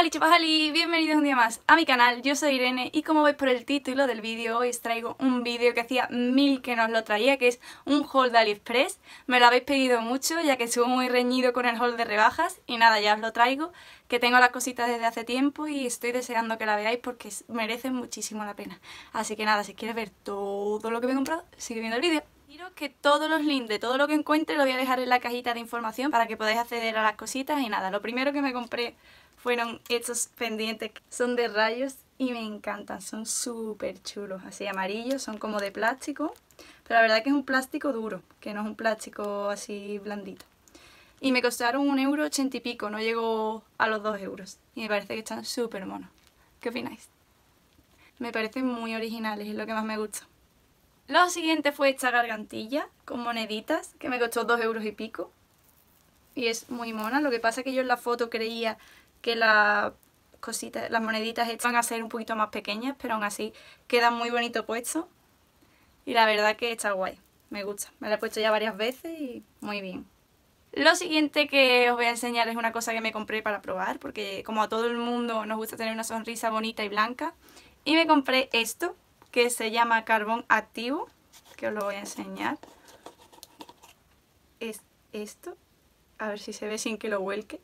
Hola chupajali! bienvenidos un día más a mi canal, yo soy Irene y como veis por el título del vídeo hoy os traigo un vídeo que hacía mil que nos lo traía que es un haul de Aliexpress me lo habéis pedido mucho ya que estuvo muy reñido con el haul de rebajas y nada, ya os lo traigo que tengo las cositas desde hace tiempo y estoy deseando que la veáis porque merecen muchísimo la pena así que nada, si quieres ver todo lo que me he comprado, sigue viendo el vídeo Quiero que todos los links de todo lo que encuentre lo voy a dejar en la cajita de información para que podáis acceder a las cositas y nada. Lo primero que me compré fueron estos pendientes, son de rayos y me encantan, son súper chulos, así amarillos, son como de plástico, pero la verdad que es un plástico duro, que no es un plástico así blandito. Y me costaron un euro ochenta y pico, no llego a los dos euros. Y me parece que están súper monos. ¿Qué opináis? Me parecen muy originales, es lo que más me gusta. Lo siguiente fue esta gargantilla con moneditas que me costó dos euros y pico. Y es muy mona. Lo que pasa es que yo en la foto creía que la cositas, las moneditas van a ser un poquito más pequeñas, pero aún así queda muy bonito puesto. Y la verdad que está guay, me gusta. Me la he puesto ya varias veces y muy bien. Lo siguiente que os voy a enseñar es una cosa que me compré para probar, porque como a todo el mundo nos gusta tener una sonrisa bonita y blanca. Y me compré esto, que se llama carbón activo, que os lo voy a enseñar. Es esto, a ver si se ve sin que lo vuelque.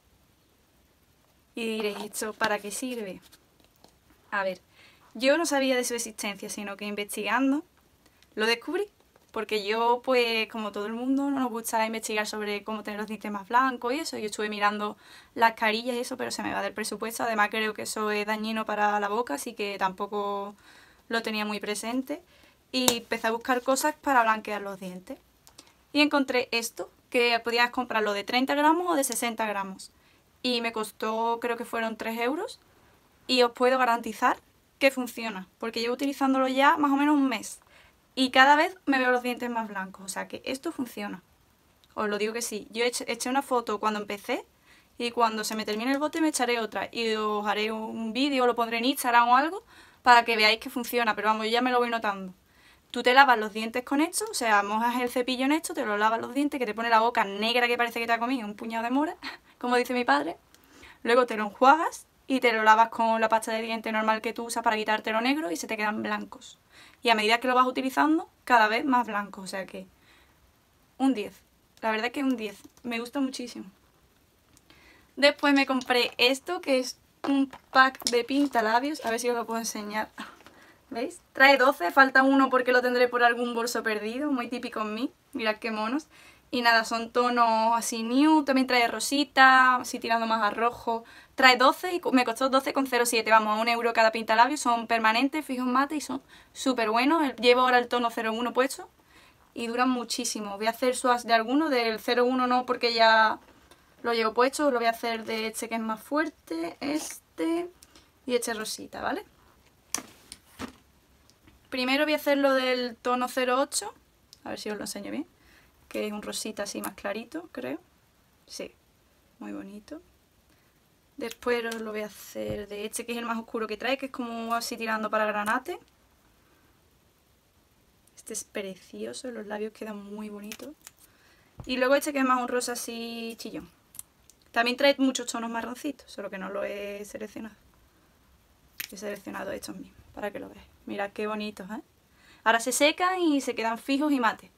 Y diréis, ¿esto para qué sirve? A ver, yo no sabía de su existencia, sino que investigando lo descubrí. Porque yo, pues, como todo el mundo, no nos gusta investigar sobre cómo tener los dientes más blancos y eso. Yo estuve mirando las carillas y eso, pero se me va del presupuesto. Además, creo que eso es dañino para la boca, así que tampoco lo tenía muy presente y empecé a buscar cosas para blanquear los dientes. Y encontré esto, que podías comprarlo de 30 gramos o de 60 gramos. Y me costó, creo que fueron 3 euros. Y os puedo garantizar que funciona, porque llevo utilizándolo ya más o menos un mes. Y cada vez me veo los dientes más blancos, o sea que esto funciona. Os lo digo que sí. Yo eché una foto cuando empecé y cuando se me termine el bote me echaré otra. Y os haré un vídeo, lo pondré en Instagram o algo para que veáis que funciona, pero vamos, yo ya me lo voy notando. Tú te lavas los dientes con esto, o sea, mojas el cepillo en esto, te lo lavas los dientes, que te pone la boca negra que parece que te ha comido un puñado de mora, como dice mi padre. Luego te lo enjuagas y te lo lavas con la pasta de diente normal que tú usas para quitarte lo negro y se te quedan blancos. Y a medida que lo vas utilizando, cada vez más blancos, o sea que un 10. La verdad es que un 10, me gusta muchísimo. Después me compré esto, que es un pack de pintalabios, a ver si os lo puedo enseñar. ¿Veis? Trae 12, falta uno porque lo tendré por algún bolso perdido, muy típico en mí, mirad qué monos. Y nada, son tonos así new, también trae rosita, así tirando más a rojo. Trae 12 y me costó 12,07, vamos, a un euro cada pintalabios, son permanentes, fijos mate y son súper buenos. Llevo ahora el tono 01 puesto y duran muchísimo. Voy a hacer swatch de alguno, del 01 no porque ya lo llevo puesto, lo voy a hacer de este que es más fuerte, este y este rosita, ¿vale? Primero voy a hacerlo del tono 08, a ver si os lo enseño bien, que es un rosita así más clarito, creo. Sí, muy bonito. Después lo voy a hacer de este que es el más oscuro que trae, que es como así tirando para granate. Este es precioso, los labios quedan muy bonitos. Y luego este que es más un rosa así chillón. También trae muchos tonos marroncitos, solo que no lo he seleccionado. He seleccionado estos mismos, para que lo veáis. Mirad qué bonitos, ¿eh? Ahora se secan y se quedan fijos y mate.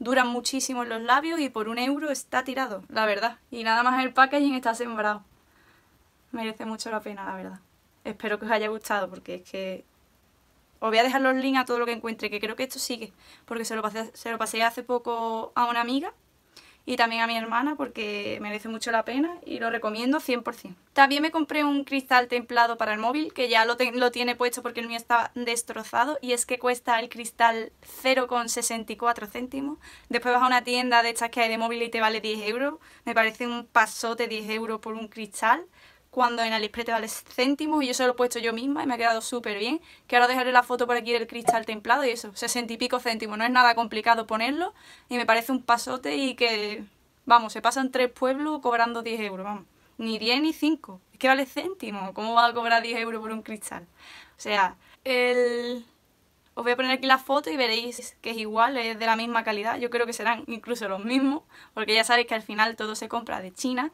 Duran muchísimo en los labios y por un euro está tirado, la verdad. Y nada más el packaging está sembrado. Merece mucho la pena, la verdad. Espero que os haya gustado porque es que... Os voy a dejar los links a todo lo que encuentre, que creo que esto sigue. Porque se lo se lo pasé hace poco a una amiga y también a mi hermana porque merece mucho la pena y lo recomiendo 100%. También me compré un cristal templado para el móvil que ya lo, tiene puesto porque el mío está destrozado y es que cuesta el cristal 0,64 céntimos. Después vas a una tienda de estas que hay de móvil y te vale 10 euros. Me parece un pasote 10 euros por un cristal cuando en Aliexpress te vale céntimos y yo se lo he puesto yo misma y me ha quedado súper bien. Que ahora dejaré la foto por aquí del cristal templado y eso, 60 y pico céntimos. No es nada complicado ponerlo y me parece un pasote y que, vamos, se pasan tres pueblos cobrando 10 euros, vamos. Ni 10 ni 5. Es que vale céntimos. ¿Cómo va a cobrar 10 euros por un cristal? O sea, el... Os voy a poner aquí la foto y veréis que es igual, es de la misma calidad. Yo creo que serán incluso los mismos, porque ya sabéis que al final todo se compra de China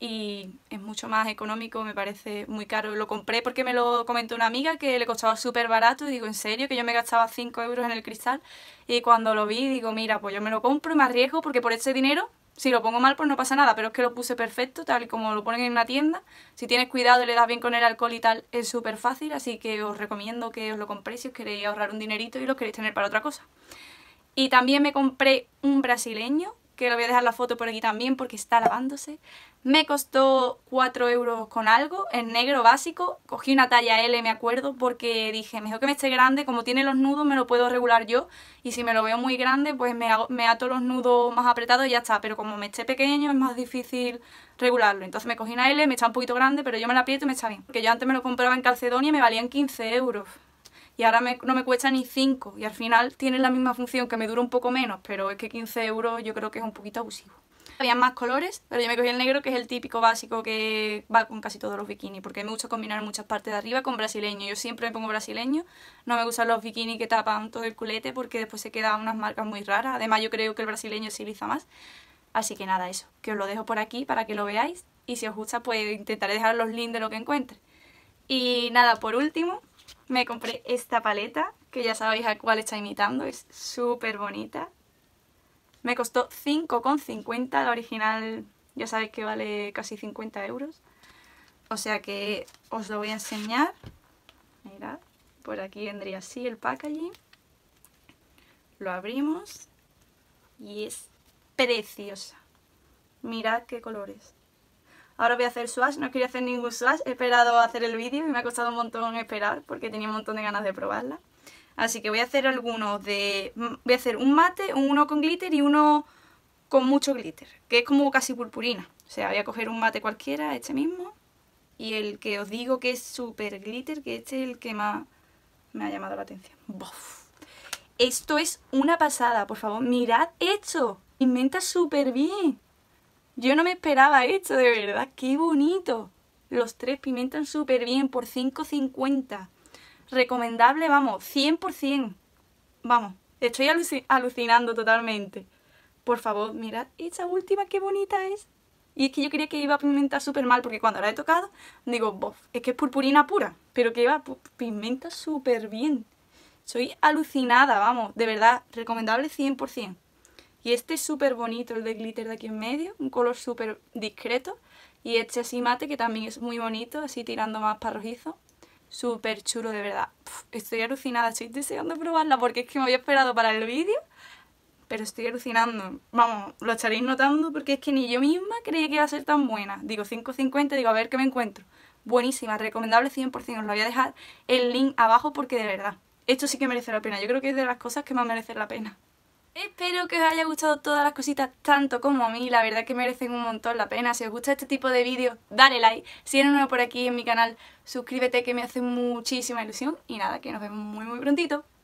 y es mucho más económico, me parece muy caro. Lo compré porque me lo comentó una amiga que le costaba súper barato y digo, ¿en serio? Que yo me gastaba 5 euros en el cristal y cuando lo vi digo, mira, pues yo me lo compro y me arriesgo porque por ese dinero, si lo pongo mal pues no pasa nada, pero es que lo puse perfecto, tal y como lo ponen en una tienda. Si tienes cuidado y le das bien con el alcohol y tal, es súper fácil, así que os recomiendo que os lo compréis si os queréis ahorrar un dinerito y lo queréis tener para otra cosa. Y también me compré un brasileño que lo voy a dejar la foto por aquí también porque está lavándose. Me costó 4 euros con algo, en negro básico. Cogí una talla L, me acuerdo, porque dije, mejor que me esté grande, como tiene los nudos me lo puedo regular yo. Y si me lo veo muy grande, pues me, me ato los nudos más apretados y ya está. Pero como me esté pequeño es más difícil regularlo. Entonces me cogí una L, me está un poquito grande, pero yo me la aprieto y me está bien. Porque yo antes me lo compraba en Calcedonia y me valían 15 euros y ahora no me cuesta ni 5 y al final tienen la misma función que me dura un poco menos, pero es que 15 euros yo creo que es un poquito abusivo. Había más colores, pero yo me cogí el negro, que es el típico básico que va con casi todos los bikinis, porque me gusta combinar muchas partes de arriba con brasileño. Yo siempre me pongo brasileño, no me gustan los bikinis que tapan todo el culete, porque después se quedan unas marcas muy raras. Además, yo creo que el brasileño se utiliza más. Así que nada, eso, que os lo dejo por aquí para que lo veáis. Y si os gusta, pues intentaré dejar los links de lo que encuentre. Y nada, por último, me compré esta paleta, que ya sabéis a cuál está imitando, es súper bonita. Me costó 5,50, la original ya sabéis que vale casi 50 euros. O sea que os lo voy a enseñar. Mirad, por aquí vendría así el packaging. Lo abrimos y es preciosa. Mirad qué colores. Ahora voy a hacer swatch, no quería hacer ningún swatch, he esperado a hacer el vídeo y me ha costado un montón esperar porque tenía un montón de ganas de probarla. Así que voy a hacer algunos de... voy a hacer un mate, uno con glitter y uno con mucho glitter, que es como casi purpurina. O sea, voy a coger un mate cualquiera, este mismo, y el que os digo que es super glitter, que este es el que más me ha llamado la atención. ¡Buf! Esto es una pasada, por favor, mirad esto. Inventa súper bien. Yo no me esperaba esto, de verdad. ¡Qué bonito! Los tres pimentan súper bien por 5.50. Recomendable, vamos, 100%. Vamos, estoy alucinando totalmente. Por favor, mirad esta última, qué bonita es. Y es que yo creía que iba a pimentar súper mal, porque cuando la he tocado, digo, bof, es que es purpurina pura. Pero que iba pimenta súper bien. Soy alucinada, vamos, de verdad, recomendable 100%. Y este es súper bonito, el de glitter de aquí en medio, un color súper discreto. Y este así mate, que también es muy bonito, así tirando más para rojizo. Súper chulo, de verdad. estoy alucinada, estoy deseando probarla porque es que me había esperado para el vídeo. Pero estoy alucinando. Vamos, lo estaréis notando porque es que ni yo misma creía que iba a ser tan buena. Digo 5.50, digo a ver qué me encuentro. Buenísima, recomendable 100%. Os lo voy a dejar el link abajo porque de verdad, esto sí que merece la pena. Yo creo que es de las cosas que más merece la pena. Espero que os haya gustado todas las cositas tanto como a mí, la verdad es que merecen un montón la pena. Si os gusta este tipo de vídeos, dale like. Si eres nuevo por aquí en mi canal, suscríbete que me hace muchísima ilusión. Y nada, que nos vemos muy muy prontito.